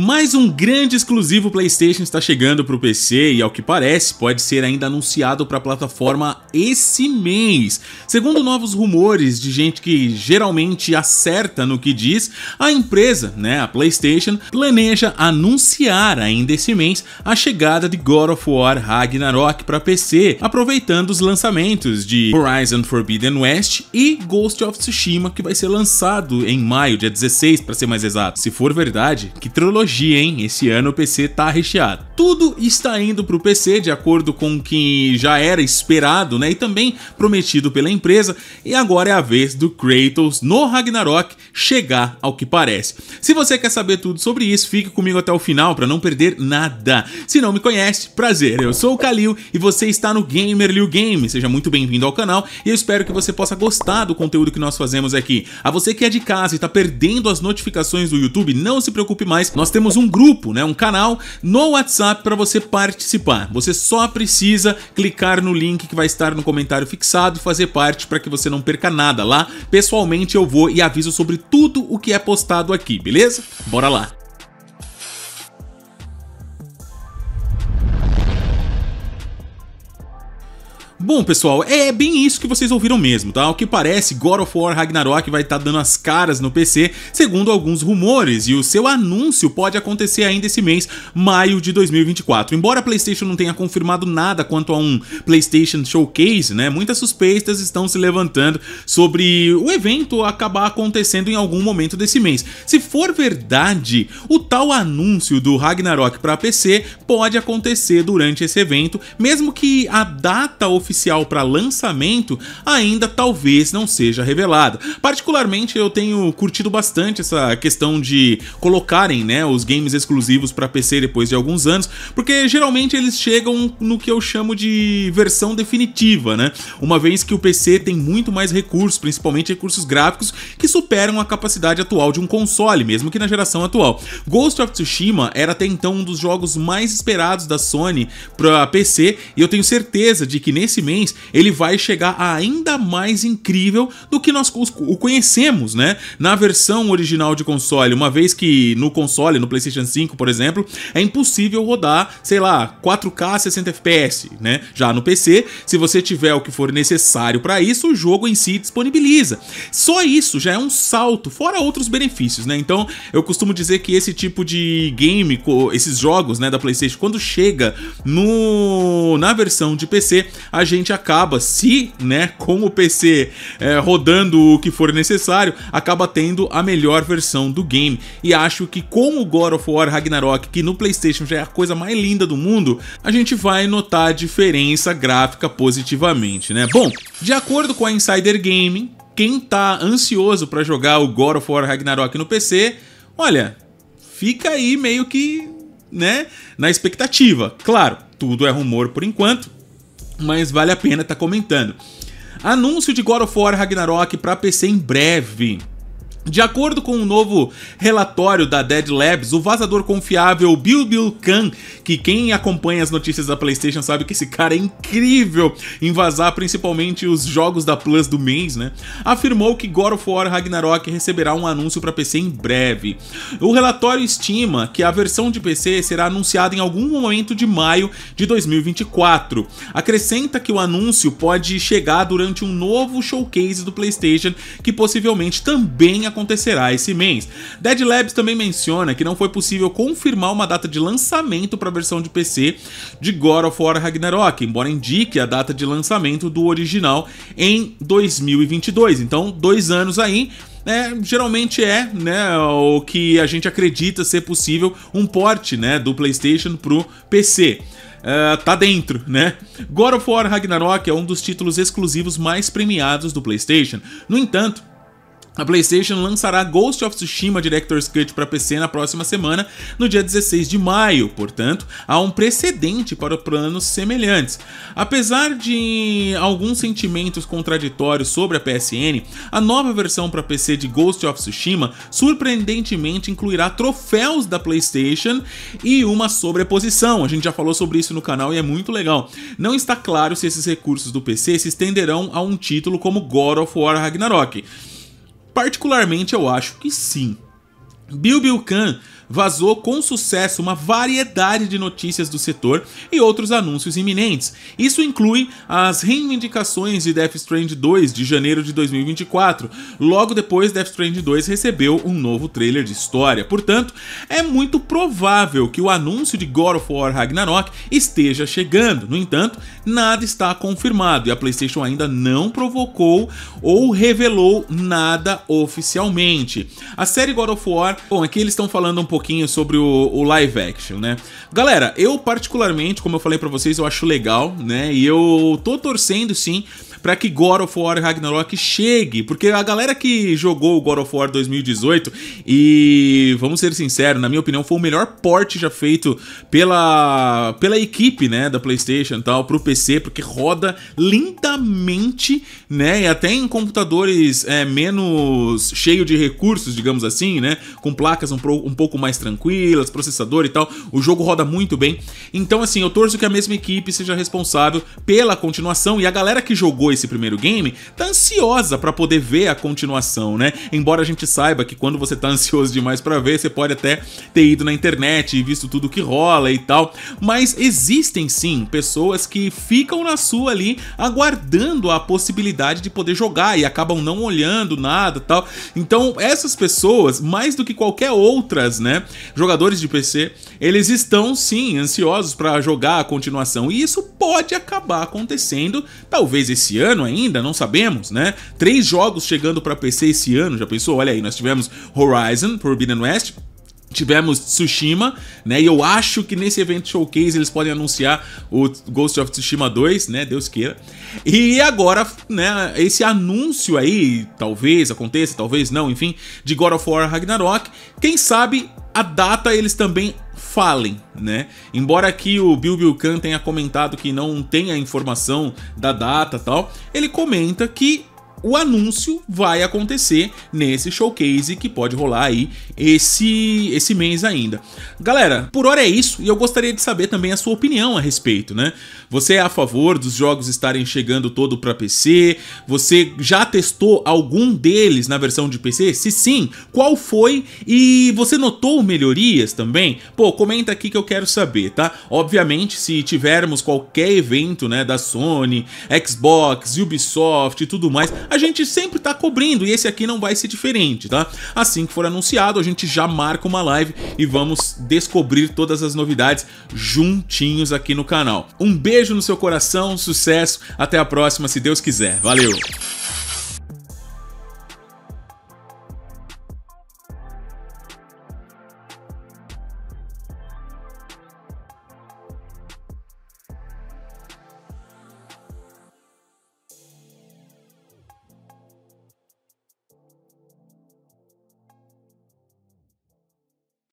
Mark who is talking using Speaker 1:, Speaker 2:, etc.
Speaker 1: Mais um grande exclusivo PlayStation está chegando para o PC e, ao que parece, pode ser ainda anunciado para a plataforma esse mês. Segundo novos rumores de gente que geralmente acerta no que diz, a empresa, né, a PlayStation, planeja anunciar ainda esse mês a chegada de God of War Ragnarok para PC, aproveitando os lançamentos de Horizon Forbidden West e Ghost of Tsushima, que vai ser lançado em maio, dia 16 para ser mais exato. Se for verdade, que trilogia tecnologia, hein? Esse ano o PC tá recheado. Tudo está indo para o PC, de acordo com o que já era esperado né, e também prometido pela empresa, e agora é a vez do Kratos no Ragnarok chegar ao que parece. Se você quer saber tudo sobre isso, fique comigo até o final para não perder nada. Se não me conhece, prazer, eu sou o Kalil e você está no Gamer Liu Game. Seja muito bem-vindo ao canal e eu espero que você possa gostar do conteúdo que nós fazemos aqui. A você que é de casa e está perdendo as notificações do YouTube, não se preocupe mais, nós temos um grupo, né, um canal no WhatsApp WhatsApp para você participar. Você só precisa clicar no link que vai estar no comentário fixado e fazer parte para que você não perca nada lá. Pessoalmente eu vou e aviso sobre tudo o que é postado aqui, beleza? Bora lá! Bom, pessoal, é bem isso que vocês ouviram mesmo, tá? O que parece, God of War Ragnarok vai estar tá dando as caras no PC, segundo alguns rumores, e o seu anúncio pode acontecer ainda esse mês, maio de 2024. Embora a PlayStation não tenha confirmado nada quanto a um PlayStation Showcase, né? Muitas suspeitas estão se levantando sobre o evento acabar acontecendo em algum momento desse mês. Se for verdade, o tal anúncio do Ragnarok para PC pode acontecer durante esse evento, mesmo que a data oficial oficial para lançamento ainda talvez não seja revelada. Particularmente eu tenho curtido bastante essa questão de colocarem, né, os games exclusivos para PC depois de alguns anos, porque geralmente eles chegam no que eu chamo de versão definitiva, né? Uma vez que o PC tem muito mais recursos, principalmente recursos gráficos, que superam a capacidade atual de um console, mesmo que na geração atual. Ghost of Tsushima era até então um dos jogos mais esperados da Sony para PC, e eu tenho certeza de que nesse esse mês ele vai chegar ainda mais incrível do que nós o conhecemos, né? Na versão original de console, uma vez que no console, no PlayStation 5, por exemplo, é impossível rodar, sei lá, 4K 60 FPS, né? Já no PC, se você tiver o que for necessário para isso, o jogo em si disponibiliza. Só isso já é um salto, fora outros benefícios, né? Então, eu costumo dizer que esse tipo de game, esses jogos, né, da PlayStation, quando chega no na versão de PC, a gente acaba, se, né, com o PC é, rodando o que for necessário, acaba tendo a melhor versão do game. E acho que com o God of War Ragnarok, que no PlayStation já é a coisa mais linda do mundo, a gente vai notar a diferença gráfica positivamente, né? Bom, de acordo com a Insider Gaming, quem tá ansioso para jogar o God of War Ragnarok no PC, olha, fica aí meio que, né, na expectativa. Claro, tudo é rumor por enquanto, mas vale a pena estar tá comentando. Anúncio de God of War Ragnarok para PC em breve. De acordo com um novo relatório da Dead Labs, o vazador confiável Bill Bill Khan, que quem acompanha as notícias da PlayStation sabe que esse cara é incrível em vazar principalmente os jogos da Plus do mês, né? Afirmou que God of War Ragnarok receberá um anúncio para PC em breve. O relatório estima que a versão de PC será anunciada em algum momento de maio de 2024. Acrescenta que o anúncio pode chegar durante um novo showcase do PlayStation que possivelmente também acontecerá acontecerá esse mês. Dead Labs também menciona que não foi possível confirmar uma data de lançamento para a versão de PC de God of War Ragnarok, embora indique a data de lançamento do original em 2022. Então, dois anos aí. É, geralmente é né, o que a gente acredita ser possível um porte né, do PlayStation para o PC. Uh, é, tá dentro, né? God of War Ragnarok é um dos títulos exclusivos mais premiados do PlayStation. No entanto, a PlayStation lançará Ghost of Tsushima Director's Cut para PC na próxima semana, no dia 16 de maio, portanto, há um precedente para planos semelhantes. Apesar de alguns sentimentos contraditórios sobre a PSN, a nova versão para PC de Ghost of Tsushima surpreendentemente incluirá troféus da PlayStation e uma sobreposição. A gente já falou sobre isso no canal e é muito legal. Não está claro se esses recursos do PC se estenderão a um título como God of War Ragnarok. Particularmente eu acho que sim. Bill Bill Khan vazou com sucesso uma variedade de notícias do setor e outros anúncios iminentes. Isso inclui as reivindicações de Death Strand 2 de janeiro de 2024. Logo depois, Death Strand 2 recebeu um novo trailer de história. Portanto, é muito provável que o anúncio de God of War Ragnarok esteja chegando. No entanto, nada está confirmado e a PlayStation ainda não provocou ou revelou nada oficialmente. A série God of War, bom, aqui eles estão falando um pouco pouquinho sobre o, o live action, né? Galera, eu particularmente, como eu falei para vocês, eu acho legal, né? E eu tô torcendo sim para que God of War Ragnarok chegue, porque a galera que jogou o God of War 2018 e vamos ser sinceros, na minha opinião foi o melhor porte já feito pela pela equipe, né, da PlayStation e tal pro PC, porque roda lindamente, né, e até em computadores é, menos cheio de recursos, digamos assim, né, com placas um, pro, um pouco mais tranquilas, processador e tal, o jogo roda muito bem. Então assim, eu torço que a mesma equipe seja responsável pela continuação e a galera que jogou jogou esse primeiro game tá ansiosa para poder ver a continuação, né? Embora a gente saiba que quando você tá ansioso demais para ver, você pode até ter ido na internet e visto tudo que rola e tal, mas existem sim pessoas que ficam na sua ali aguardando a possibilidade de poder jogar e acabam não olhando nada, tal. Então, essas pessoas, mais do que qualquer outras, né, jogadores de PC, eles estão sim ansiosos para jogar a continuação e isso pode acabar acontecendo talvez esse ano ainda, não sabemos, né? Três jogos chegando para PC esse ano, já pensou? Olha aí, nós tivemos Horizon, Forbidden West, Tivemos Tsushima, né? E eu acho que nesse evento showcase eles podem anunciar o Ghost of Tsushima 2, né? Deus queira. E agora, né? Esse anúncio aí, talvez aconteça, talvez não, enfim, de God of War Ragnarok. Quem sabe a data eles também falem, né? Embora aqui o Bill Khan tenha comentado que não tem a informação da data tal, ele comenta que o anúncio vai acontecer nesse showcase que pode rolar aí esse, esse mês ainda. Galera, por hora é isso e eu gostaria de saber também a sua opinião a respeito, né? Você é a favor dos jogos estarem chegando todo para PC? Você já testou algum deles na versão de PC? Se sim, qual foi? E você notou melhorias também? Pô, comenta aqui que eu quero saber, tá? Obviamente, se tivermos qualquer evento, né, da Sony, Xbox, Ubisoft e tudo mais, a gente sempre tá cobrindo e esse aqui não vai ser diferente, tá? Assim que for anunciado, a gente já marca uma live e vamos descobrir todas as novidades juntinhos aqui no canal. Um beijo no seu coração, sucesso, até a próxima, se Deus quiser. Valeu!